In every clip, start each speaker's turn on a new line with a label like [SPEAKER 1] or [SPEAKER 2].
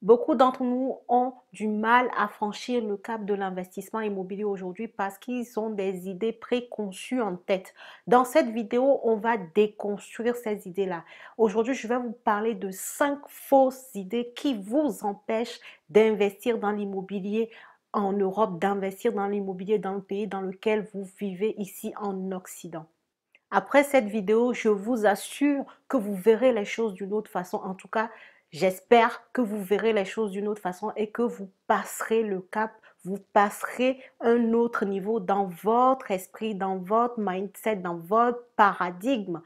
[SPEAKER 1] Beaucoup d'entre nous ont du mal à franchir le cap de l'investissement immobilier aujourd'hui parce qu'ils ont des idées préconçues en tête. Dans cette vidéo, on va déconstruire ces idées-là. Aujourd'hui, je vais vous parler de cinq fausses idées qui vous empêchent d'investir dans l'immobilier en Europe, d'investir dans l'immobilier dans le pays dans lequel vous vivez ici en Occident. Après cette vidéo, je vous assure que vous verrez les choses d'une autre façon. En tout cas, J'espère que vous verrez les choses d'une autre façon et que vous passerez le cap, vous passerez un autre niveau dans votre esprit, dans votre mindset, dans votre paradigme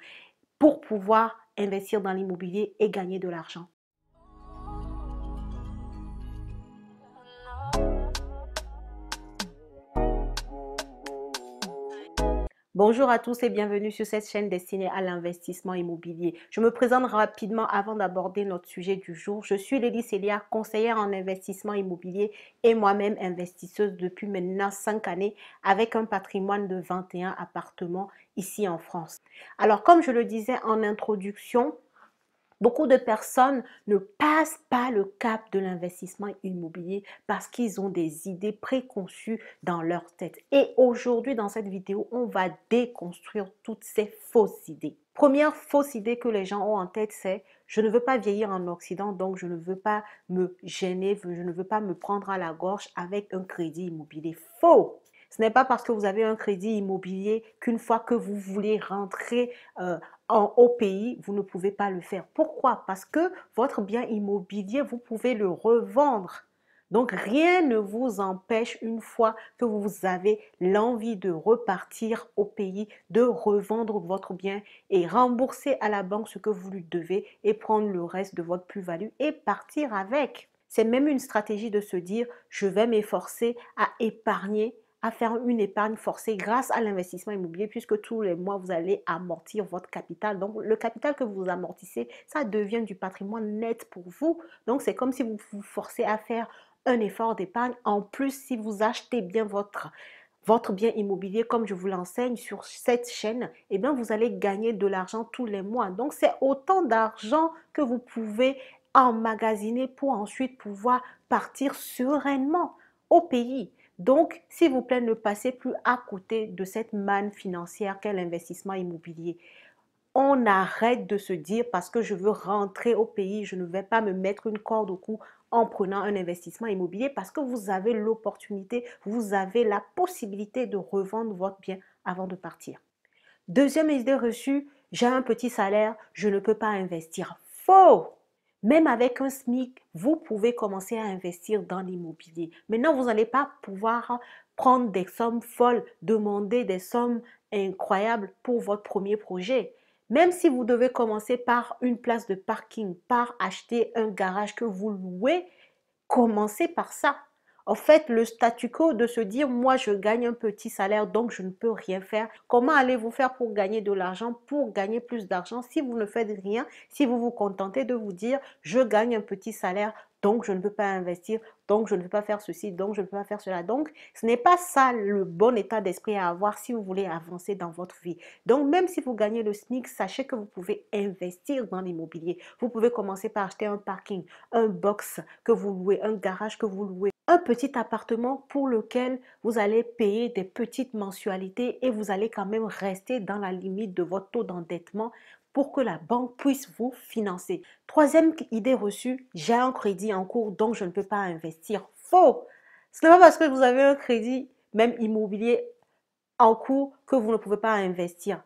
[SPEAKER 1] pour pouvoir investir dans l'immobilier et gagner de l'argent. Bonjour à tous et bienvenue sur cette chaîne destinée à l'investissement immobilier. Je me présente rapidement avant d'aborder notre sujet du jour. Je suis Lélie Célia, conseillère en investissement immobilier et moi-même investisseuse depuis maintenant 5 années avec un patrimoine de 21 appartements ici en France. Alors comme je le disais en introduction, Beaucoup de personnes ne passent pas le cap de l'investissement immobilier parce qu'ils ont des idées préconçues dans leur tête. Et aujourd'hui, dans cette vidéo, on va déconstruire toutes ces fausses idées. Première fausse idée que les gens ont en tête, c'est je ne veux pas vieillir en Occident, donc je ne veux pas me gêner, je ne veux pas me prendre à la gorge avec un crédit immobilier. Faux ce n'est pas parce que vous avez un crédit immobilier qu'une fois que vous voulez rentrer euh, au pays, vous ne pouvez pas le faire. Pourquoi Parce que votre bien immobilier, vous pouvez le revendre. Donc rien ne vous empêche, une fois que vous avez l'envie de repartir au pays, de revendre votre bien et rembourser à la banque ce que vous lui devez et prendre le reste de votre plus-value et partir avec. C'est même une stratégie de se dire, je vais m'efforcer à épargner à faire une épargne forcée grâce à l'investissement immobilier puisque tous les mois, vous allez amortir votre capital. Donc, le capital que vous amortissez, ça devient du patrimoine net pour vous. Donc, c'est comme si vous vous forcez à faire un effort d'épargne. En plus, si vous achetez bien votre votre bien immobilier, comme je vous l'enseigne sur cette chaîne, et eh bien, vous allez gagner de l'argent tous les mois. Donc, c'est autant d'argent que vous pouvez emmagasiner pour ensuite pouvoir partir sereinement au pays. Donc, s'il vous plaît, ne passez plus à côté de cette manne financière qu'est l'investissement immobilier. On arrête de se dire parce que je veux rentrer au pays, je ne vais pas me mettre une corde au cou en prenant un investissement immobilier parce que vous avez l'opportunité, vous avez la possibilité de revendre votre bien avant de partir. Deuxième idée reçue, j'ai un petit salaire, je ne peux pas investir. Faux même avec un SMIC, vous pouvez commencer à investir dans l'immobilier. Maintenant, vous n'allez pas pouvoir prendre des sommes folles, demander des sommes incroyables pour votre premier projet. Même si vous devez commencer par une place de parking, par acheter un garage que vous louez, commencez par ça. En fait, le statu quo de se dire, moi, je gagne un petit salaire, donc je ne peux rien faire. Comment allez-vous faire pour gagner de l'argent, pour gagner plus d'argent si vous ne faites rien, si vous vous contentez de vous dire, je gagne un petit salaire, donc je ne peux pas investir, donc je ne peux pas faire ceci, donc je ne peux pas faire cela. Donc ce n'est pas ça le bon état d'esprit à avoir si vous voulez avancer dans votre vie. Donc même si vous gagnez le SNIC, sachez que vous pouvez investir dans l'immobilier. Vous pouvez commencer par acheter un parking, un box que vous louez, un garage que vous louez un petit appartement pour lequel vous allez payer des petites mensualités et vous allez quand même rester dans la limite de votre taux d'endettement pour que la banque puisse vous financer. Troisième idée reçue, j'ai un crédit en cours donc je ne peux pas investir. Faux Ce n'est pas parce que vous avez un crédit, même immobilier, en cours que vous ne pouvez pas investir.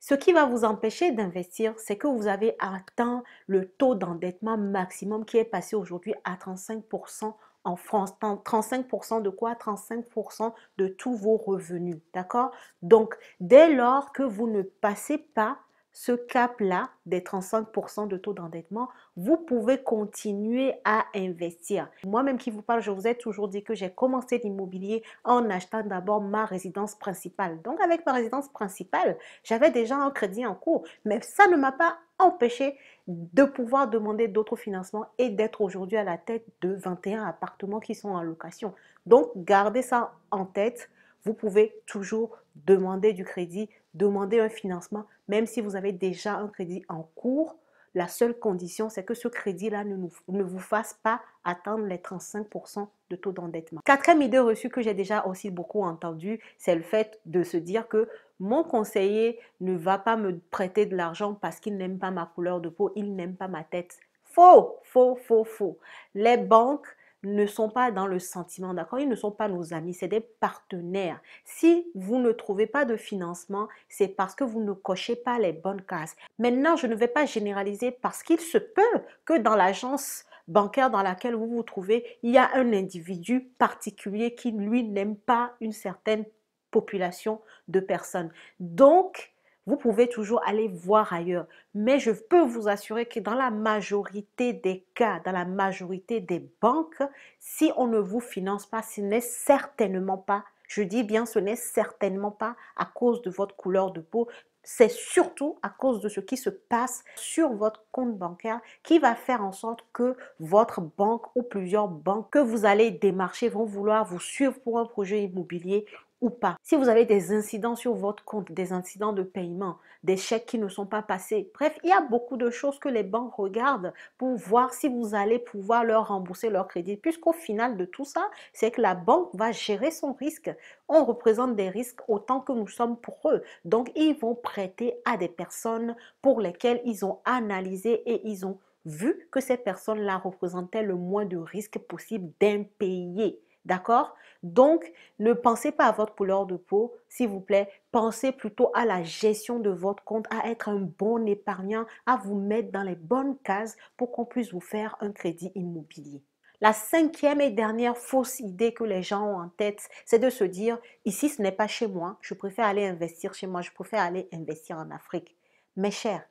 [SPEAKER 1] Ce qui va vous empêcher d'investir, c'est que vous avez atteint le taux d'endettement maximum qui est passé aujourd'hui à 35% en France. 35% de quoi 35% de tous vos revenus. D'accord Donc, dès lors que vous ne passez pas ce cap-là des 35% de taux d'endettement, vous pouvez continuer à investir. Moi-même qui vous parle, je vous ai toujours dit que j'ai commencé l'immobilier en achetant d'abord ma résidence principale. Donc avec ma résidence principale, j'avais déjà un crédit en cours, mais ça ne m'a pas empêché de pouvoir demander d'autres financements et d'être aujourd'hui à la tête de 21 appartements qui sont en location. Donc gardez ça en tête, vous pouvez toujours demander du crédit demander un financement, même si vous avez déjà un crédit en cours, la seule condition, c'est que ce crédit-là ne, ne, vous fasse pas atteindre les 35% de taux d'endettement. Quatrième idée reçue que j'ai déjà aussi beaucoup entendue, c'est le fait de se dire que mon conseiller ne va pas me prêter de l'argent parce qu'il n'aime pas ma couleur de peau, il n'aime pas ma tête. Faux, faux, faux, faux. Les banques ne sont pas dans le sentiment d'accord, ils ne sont pas nos amis, c'est des partenaires. Si vous ne trouvez pas de financement, c'est parce que vous ne cochez pas les bonnes cases. Maintenant, je ne vais pas généraliser parce qu'il se peut que dans l'agence bancaire dans laquelle vous vous trouvez, il y a un individu particulier qui, lui, n'aime pas une certaine population de personnes. Donc, vous pouvez toujours aller voir ailleurs, mais je peux vous assurer que dans la majorité des cas, dans la majorité des banques, si on ne vous finance pas, ce n'est certainement pas, je dis bien ce n'est certainement pas à cause de votre couleur de peau, c'est surtout à cause de ce qui se passe sur votre compte bancaire qui va faire en sorte que votre banque ou plusieurs banques que vous allez démarcher vont vouloir vous suivre pour un projet immobilier ou pas. Si vous avez des incidents sur votre compte, des incidents de paiement, des chèques qui ne sont pas passés, bref, il y a beaucoup de choses que les banques regardent pour voir si vous allez pouvoir leur rembourser leur crédit. Puisqu'au final de tout ça, c'est que la banque va gérer son risque. On représente des risques autant que nous sommes pour eux. Donc, ils vont prêter à des personnes pour lesquelles ils ont analysé et ils ont vu que ces personnes-là représentaient le moins de risques possible d'impayés. D'accord Donc, ne pensez pas à votre couleur de peau, s'il vous plaît. Pensez plutôt à la gestion de votre compte, à être un bon épargnant, à vous mettre dans les bonnes cases pour qu'on puisse vous faire un crédit immobilier. La cinquième et dernière fausse idée que les gens ont en tête, c'est de se dire, ici ce n'est pas chez moi, je préfère aller investir chez moi, je préfère aller investir en Afrique. Mes chers,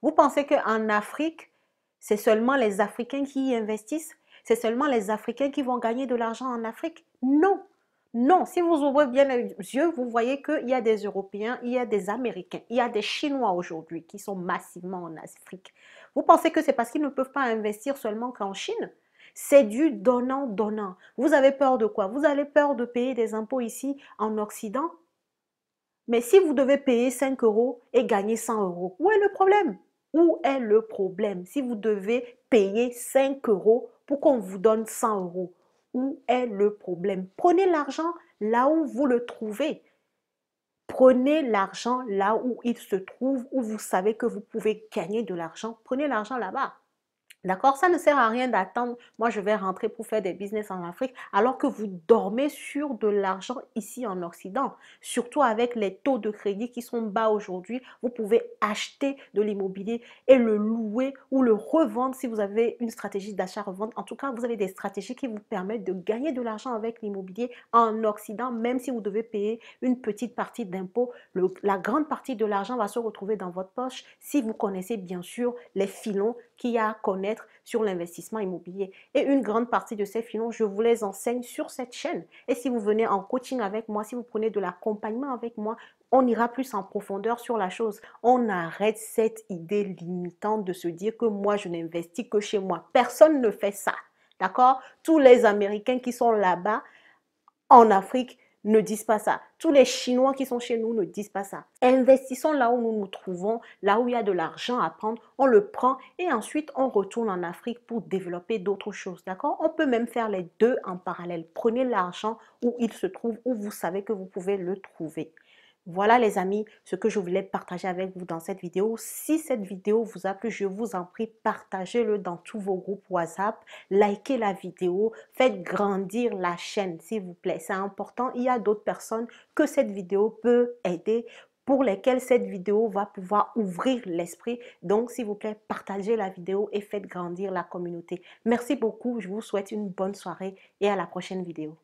[SPEAKER 1] vous pensez qu'en Afrique, c'est seulement les Africains qui y investissent c'est seulement les Africains qui vont gagner de l'argent en Afrique. Non, non. Si vous ouvrez bien les yeux, vous voyez qu'il y a des Européens, il y a des Américains, il y a des Chinois aujourd'hui qui sont massivement en Afrique. Vous pensez que c'est parce qu'ils ne peuvent pas investir seulement qu'en Chine c'est du donnant-donnant. Vous avez peur de quoi Vous avez peur de payer des impôts ici en Occident Mais si vous devez payer 5 euros et gagner 100 euros, où est le problème Où est le problème si vous devez payer 5 euros pour qu'on vous donne 100 euros. Où est le problème Prenez l'argent là où vous le trouvez. Prenez l'argent là où il se trouve, où vous savez que vous pouvez gagner de l'argent. Prenez l'argent là-bas. D'accord Ça ne sert à rien d'attendre, moi je vais rentrer pour faire des business en Afrique, alors que vous dormez sur de l'argent ici en Occident. Surtout avec les taux de crédit qui sont bas aujourd'hui, vous pouvez acheter de l'immobilier et le louer ou le revendre si vous avez une stratégie d'achat-revente. En tout cas, vous avez des stratégies qui vous permettent de gagner de l'argent avec l'immobilier en Occident, même si vous devez payer une petite partie d'impôts. La grande partie de l'argent va se retrouver dans votre poche si vous connaissez bien sûr les filons qu'il y a à connaître sur l'investissement immobilier. Et une grande partie de ces filons, je vous les enseigne sur cette chaîne. Et si vous venez en coaching avec moi, si vous prenez de l'accompagnement avec moi, on ira plus en profondeur sur la chose. On arrête cette idée limitante de se dire que moi, je n'investis que chez moi. Personne ne fait ça. D'accord Tous les Américains qui sont là-bas, en Afrique, ne disent pas ça. Tous les Chinois qui sont chez nous ne disent pas ça. Investissons là où nous nous trouvons, là où il y a de l'argent à prendre, on le prend et ensuite on retourne en Afrique pour développer d'autres choses. D'accord On peut même faire les deux en parallèle. Prenez l'argent où il se trouve, où vous savez que vous pouvez le trouver. Voilà les amis, ce que je voulais partager avec vous dans cette vidéo. Si cette vidéo vous a plu, je vous en prie, partagez-le dans tous vos groupes WhatsApp, likez la vidéo, faites grandir la chaîne s'il vous plaît. C'est important, il y a d'autres personnes que cette vidéo peut aider pour lesquelles cette vidéo va pouvoir ouvrir l'esprit. Donc, s'il vous plaît, partagez la vidéo et faites grandir la communauté. Merci beaucoup, je vous souhaite une bonne soirée et à la prochaine vidéo.